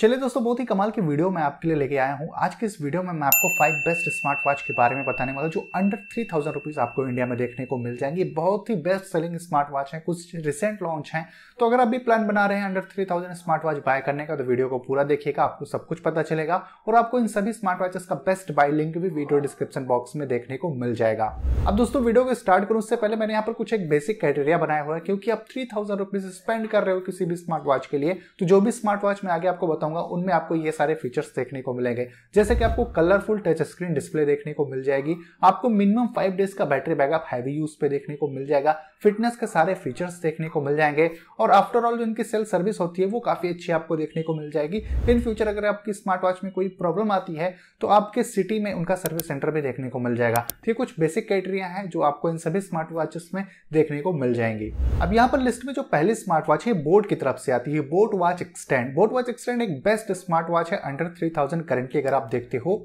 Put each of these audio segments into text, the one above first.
चलिए दोस्तों बहुत ही कमाल की वीडियो मैं आपके लिए लेके आया हूँ आज के इस वीडियो में मैं आपको फाइव बेस्ट स्मार्ट वॉच के बारे में बताने वाला जो अंडर थ्री थाउजेंड रुपीज आपको इंडिया में देखने को मिल जाएंगी बहुत ही बेस्ट सेलिंग स्मार्ट वॉच है कुछ रिसेंट लॉन्च है तो अगर आप भी प्लान बना रहे हैं under three thousand smart watch buy करने का तो वीडियो को पूरा देखिएगा आपको सब कुछ पता चलेगा और आपको इन सभी स्मार्ट वॉचेस का बेस्ट बाय लिंक भी वीडियो डिस्क्रिप्शन बॉक्स में देखने को मिल जाएगा अब दोस्तों वीडियो को स्टार्ट करूँ उससे पहले मैंने यहाँ पर कुछ एक बेसिक क्राइटेरिया बनाया हुआ है क्योंकि आप थ्री थाउजेंड रुपीज स्पेंड कर रहे हो किसी भी स्मार्ट वॉच के लिए तो जो भी स्मार्ट वॉच में आगे आपको बताऊँ बताऊंगा उनमें आपको ये सारे फीचर्स देखने को मिलेंगे जैसे कि आपको कलरफुल टच स्क्रीन डिस्प्ले देखने को मिल जाएगी आपको मिनिमम फाइव डेज का बैटरी बैकअप हैवी यूज पे देखने को मिल जाएगा फिटनेस के सारे फीचर्स देखने को मिल जाएंगे और आफ्टरऑल जो इनकी सेल सर्विस होती है वो काफी अच्छी आपको देखने को मिल जाएगी इन फ्यूचर अगर आपकी स्मार्ट वॉच में कोई प्रॉब्लम आती है तो आपके सिटी में उनका सर्विस सेंटर भी देखने को मिल जाएगा तो ये कुछ बेसिक क्राइटेरिया है जो आपको इन सभी स्मार्ट वॉचेस में देखने को मिल जाएंगी अब यहाँ पर लिस्ट में जो पहली स्मार्ट वॉच है बोट की तरफ से आती है boat watch extend boat watch extend एक बेस्ट स्मार्ट वॉच है अंडर 3000 करेंटली अगर आप देखते हो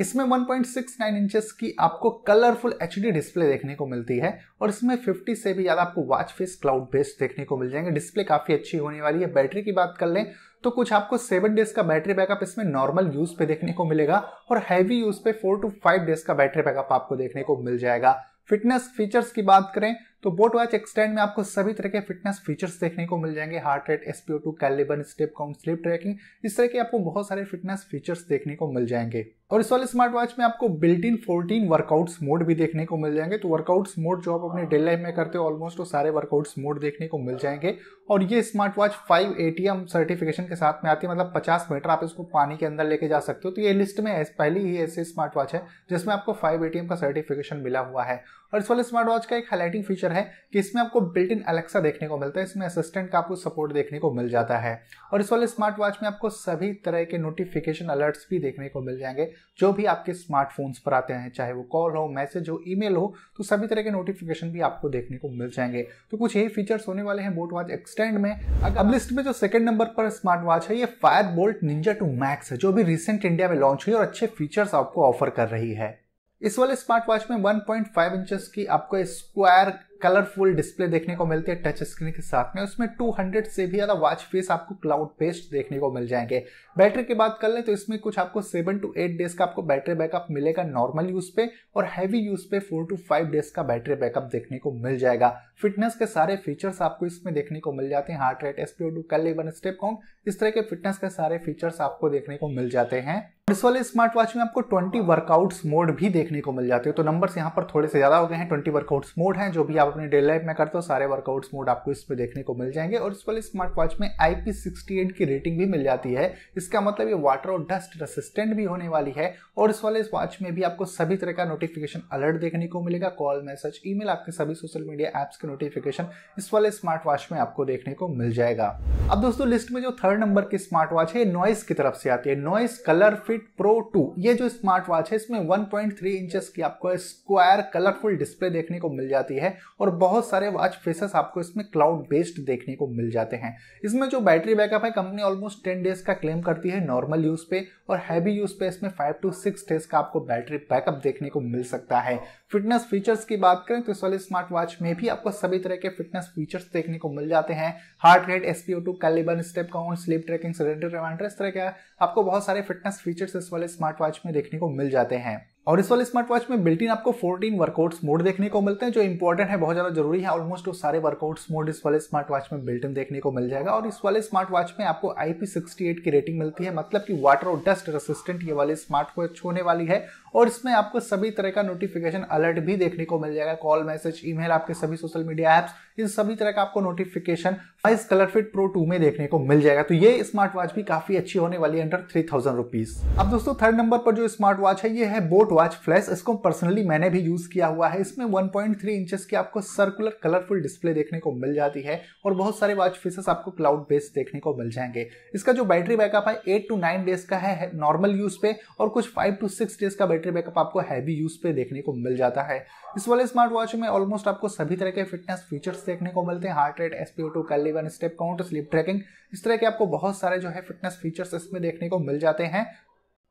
इसमें 1.69 इंचेस की आपको कलरफुल एच डिस्प्ले देखने को मिलती है और इसमें 50 से भी ज़्यादा आपको वॉच फेस क्लाउड बेस्ड देखने को मिल जाएंगे डिस्प्ले काफ़ी अच्छी होने वाली है बैटरी की बात कर लें तो कुछ आपको सेवन डेज का बैटरी बैकअप इसमें नॉर्मल यूज़ पे देखने को मिलेगा और हैवी यूज़ पे फोर टू फाइव डेज का बैटरी बैकअप आपको देखने को मिल जाएगा फिटनेस फीचर्स की बात करें तो बोट वॉच एक्सटेंड में आपको सभी तरह के फिटनेस फीचर्स देखने को मिल जाएंगे heart rate SpO two calorie burn step count sleep tracking इस तरह के आपको बहुत सारे फिटनेस फीचर्स देखने को मिल जाएंगे और इस वाले स्मार्ट वॉच में आपको built in fourteen workouts mode भी देखने को मिल जाएंगे तो वर्कआउट्स मोड जो आप अपने डेली लाइफ में करते हो ऑलमोस्ट वो सारे वर्कआउट्स मोड देखने को मिल जाएंगे और ये smart watch five M certification के साथ में आती है मतलब पचास मीटर आप इसको पानी के अंदर लेके जा सकते हो तो ये लिस्ट में पहली ही ऐसे स्मार्ट वॉच है जिसमें आपको फाइव एम का सर्टिफिकेशन मिला हुआ है और इस वाले स्मार्ट वॉच का एक हाईलाइटिंग फीचर है कि इसमें आपको बिल्ट इन अलेक्सा देखने को मिलता है इसमें असिस्टेंट का आपको सपोर्ट देखने को मिल जाता है और इस वाले स्मार्ट वॉच में आपको सभी तरह के नोटिफिकेशन अलर्ट्स भी देखने को मिल जाएंगे जो भी आपके स्मार्टफोन्स पर आते हैं चाहे वो कॉल हो मैसेज हो ई हो तो सभी तरह के नोटिफिकेशन भी आपको देखने को मिल जाएंगे तो कुछ यही फीचर्स होने वाले हैं बोट वॉच एक्सटेंड में अब लिस्ट में जो सेकंड नंबर पर स्मार्ट वॉच है ये Fire Boltt Ninja two Max है जो भी रिसेंट इंडिया में लॉन्च हुई और अच्छे फीचर्स आपको ऑफर कर रही है इस वाले स्मार्ट वॉच में 1.5 इंचेस की आपको स्क्वायर कलरफुल डिस्प्ले देखने को मिलती है टच स्क्रीन के साथ में उसमें 200 से भी ज़्यादा वॉच फेस आपको क्लाउड पेस्ट देखने को मिल जाएंगे बैटरी की बात कर ले तो इसमें कुछ आपको सेवन टू एट डेज का आपको बैटरी बैकअप मिलेगा नॉर्मल यूज़ पे और हैवी यूज़ पे फोर टू फाइव डेज का बैटरी बैकअप देखने को मिल जाएगा फिटनेस के सारे फीचर्स आपको इसमें देखने को मिल जाते हैं हार्ट रेट एसपीओ टू कल स्टेप काउंट इस तरह के फिटनेस के सारे फीचर्स आपको देखने को मिल जाते हैं इस वाले स्मार्ट वॉच में आपको 20 वर्कआउट्स मोड भी देखने को मिल जाते हैं तो नंबर्स यहाँ पर थोड़े से ज़्यादा हो गए हैं 20 वर्कआउट्स मोड हैं जो भी आप अपने डेली लाइफ में करते हो सारे वर्कआउट्स मोड आपको इस पे देखने को मिल जाएंगे और इस वाले स्मार्ट वॉच में आई की रेटिंग भी मिल जाती है इसका मतलब ये वाटर और डस्ट रेसिस्टेंट भी होने वाली है और इस वाले वॉच में भी आपको सभी तरह का नोटिफिकेशन अलर्ट देखने को मिलेगा कॉल मैसेज ईमेल आपके सभी सोशल मीडिया एप्स के नोटिफिकेशन इस वाले स्मार्ट वॉच में आपको देखने को मिल जाएगा अब दोस्तों लिस्ट में जो थर्ड नंबर की स्मार्ट वॉच है नॉइस की तरफ से आती है Noise colour fit fit pro two ये जो स्मार्ट वॉच है इसमें 1.3 इंचेस की आपको स्क्वायर कलरफुल डिस्प्ले देखने को मिल जाती है और बहुत सारे वॉच फेसेस आपको इसमें क्लाउड बेस्ड देखने को मिल जाते हैं इसमें जो बैटरी बैकअप है कंपनी ऑलमोस्ट टेन डेज का क्लेम करती है नॉर्मल यूज पे और हैवी यूज पे इसमें फाइव टू सिक्स डेज का आपको बैटरी बैकअप देखने को मिल सकता है फिटनेस फीचर्स की बात करें तो इस वाले स्मार्ट वॉच में भी आपको सभी तरह के फिटनेस फीचर्स देखने को मिल जाते हैं heart rate S P O two calorie burn step count sleep tracking reminder इस तरह के आपको बहुत सारे फिटनेस फीचर्स इस वाले स्मार्ट वॉच में देखने को मिल जाते हैं और इस वाले स्मार्ट वॉच में बिल्टिन आपको 14 वर्कआउट्स मोड देखने को मिलते हैं जो इंपॉर्टेंट है बहुत ज़्यादा जरूरी है ऑलमोस्ट वो सारे वर्कआउट्स मोड इस वाले स्मार्ट वॉच में बिल्टिन देखने को मिल जाएगा और इस वाले स्मार्ट वॉच में आपको IP68 की रेटिंग मिलती है मतलब कि वाटर और डस्ट रेसिस्टेंट ये वाली स्मार्ट वॉच होने वाली है और इसमें आपको सभी तरह का नोटिफिकेशन अलर्ट भी देखने को मिल जाएगा कॉल मैसेज ईमेल आपके सभी सोशल मीडिया एप्स इन सभी तरह का आपको नोटिफिकेशन वाइस कलर फिट प्रो टू में देखने को मिल जाएगा तो ये स्मार्ट वॉच भी काफी अच्छी होने वाली है अंडर थ्री थाउजेंड रुपीज अब दोस्तों थर्ड नंबर पर जो स्मार्ट वॉच है ये है बोट रिमोट वॉच फ्लैश इसको पर्सनली मैंने भी यूज़ किया हुआ है इसमें 1.3 पॉइंट इंचेस की आपको सर्कुलर कलरफुल डिस्प्ले देखने को मिल जाती है और बहुत सारे वॉच फेसेस आपको क्लाउड बेस्ड देखने को मिल जाएंगे इसका जो बैटरी बैकअप है एट टू नाइन डेज का है नॉर्मल यूज़ पे और कुछ फाइव टू सिक्स डेज का बैटरी बैकअप आपको हैवी यूज़ पे देखने को मिल जाता है इस वाले स्मार्ट वॉच में ऑलमोस्ट आपको सभी तरह के फिटनेस फीचर्स देखने को मिलते हैं heart rate SpO two calorie burn step count sleep tracking इस तरह के आपको बहुत सारे जो है फिटनेस फीचर्स इसमें देखने को मिल जाते हैं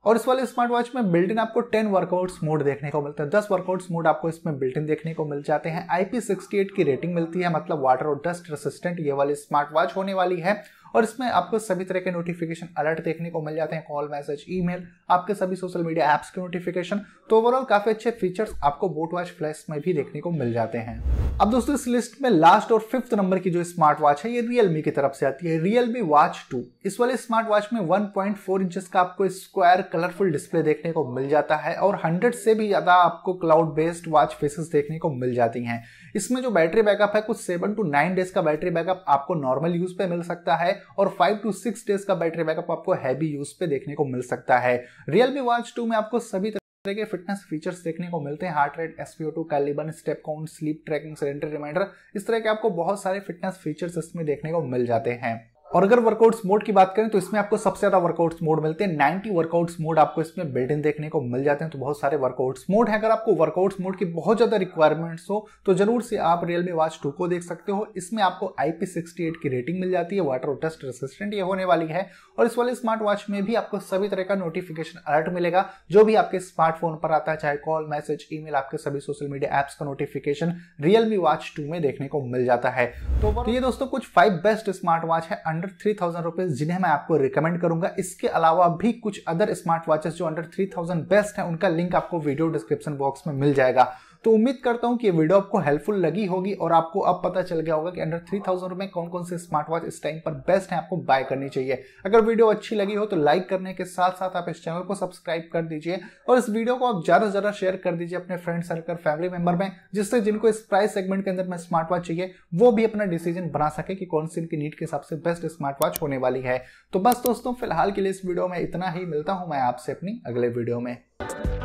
और इस वाले स्मार्ट वॉच में बिल्ट इन आपको 10 वर्कआउट्स मोड देखने को मिलते हैं 10 वर्कआउट्स मोड आपको इसमें बिल्ट इन देखने को मिल जाते हैं आईपी सिक्सटी की रेटिंग मिलती है मतलब वाटर और डस्ट रेसिस्टेंट ये वाली स्मार्ट वॉच होने वाली है और इसमें आपको सभी तरह के नोटिफिकेशन अलर्ट देखने को मिल जाते हैं कॉल मैसेज ईमेल आपके सभी सोशल मीडिया ऐप्स के नोटिफिकेशन तो ओवरऑल काफी अच्छे फीचर्स आपको बोट वॉच फ्लैश में भी देखने को मिल जाते हैं अब दोस्तों इस लिस्ट में लास्ट और फिफ्थ नंबर की जो स्मार्ट वॉच है ये रियलमी की तरफ से आती है रियलमी वॉच टू इस वाले स्मार्ट वॉच में 1.4 इंचेस का आपको स्क्वायर कलरफुल डिस्प्ले देखने को मिल जाता है और 100 से भी ज्यादा आपको क्लाउड बेस्ड वॉच फेसेस देखने को मिल जाती हैं इसमें जो बैटरी बैकअप है कुछ सेवन टू नाइन डेज का बैटरी बैकअप आपको नॉर्मल यूज पे मिल सकता है और फाइव टू सिक्स डेज का बैटरी बैकअप आपको हैवी यूज पे देखने को मिल सकता है रियलमी वॉच टू में आपको सभी तरह के फिटनेस फीचर्स देखने को मिलते हैं heart rate SpO two calorie burn step count sleep tracking सिलेंडर रिमाइंडर इस तरह के आपको बहुत सारे फिटनेस फीचर्स इसमें देखने को मिल जाते हैं और अगर वर्कआउट्स मोड की बात करें तो इसमें आपको सबसे ज्यादा वर्कआउट्स मोड मिलते हैं 90 वर्कआउट्स मोड आपको इसमें बिल्ट इन देखने को मिल जाते हैं तो बहुत सारे वर्कआउट्स मोड है अगर आपको वर्कआउट्स मोड की बहुत ज्यादा रिक्वायरमेंट्स हो तो जरूर से आप रियलमी वॉच टू को देख सकते हो इसमें आपको आईपी की रेटिंग मिल जाती है वाटर टेस्ट रेसिस्टेंट ये होने वाली है और इस वाले स्मार्ट वॉच में भी आपको सभी तरह का नोटिफिकेशन अलर्ट मिलेगा जो भी आपके स्मार्टफोन पर आता है चाहे कॉल मैसेज ई आपके सभी सोशल मीडिया एप्स का नोटिफिकेशन रियलमी वॉच टू में देखने को मिल जाता है तो ये दोस्तों कुछ फाइव बेस्ट स्मार्ट वॉच है अंडर थ्री थाउजेंड रुपीज जिन्हें मैं आपको रिकमेंड करूंगा इसके अलावा भी कुछ अदर स्मार्ट वॉचेस जो अंडर थ्री थाउजेंड बेस्ट है उनका लिंक आपको वीडियो डिस्क्रिप्शन बॉक्स में मिल जाएगा तो उम्मीद करता हूँ कि ये वीडियो आपको हेल्पफुल लगी होगी और आपको अब पता चल गया होगा कि अंडर थ्री थाउजेंड रुपये कौन कौन से स्मार्ट वॉच इस टाइम पर बेस्ट है आपको बाय करनी चाहिए अगर वीडियो अच्छी लगी हो तो लाइक करने के साथ साथ आप इस चैनल को सब्सक्राइब कर दीजिए और इस वीडियो को आप ज़्यादा से ज़्यादा शेयर कर दीजिए अपने फ्रेंड सर्कल फैमिली मेंबर में जिससे जिनको इस प्राइस सेगमेंट के अंदर में स्मार्ट वॉच चाहिए वो भी अपना डिसीजन बना सके कि कौन सी इनकी नीड के हिसाब से बेस्ट स्मार्ट वॉच होने वाली है तो बस दोस्तों फिलहाल के लिए इस वीडियो में इतना ही मिलता हूँ मैं आपसे अपनी अगले वीडियो में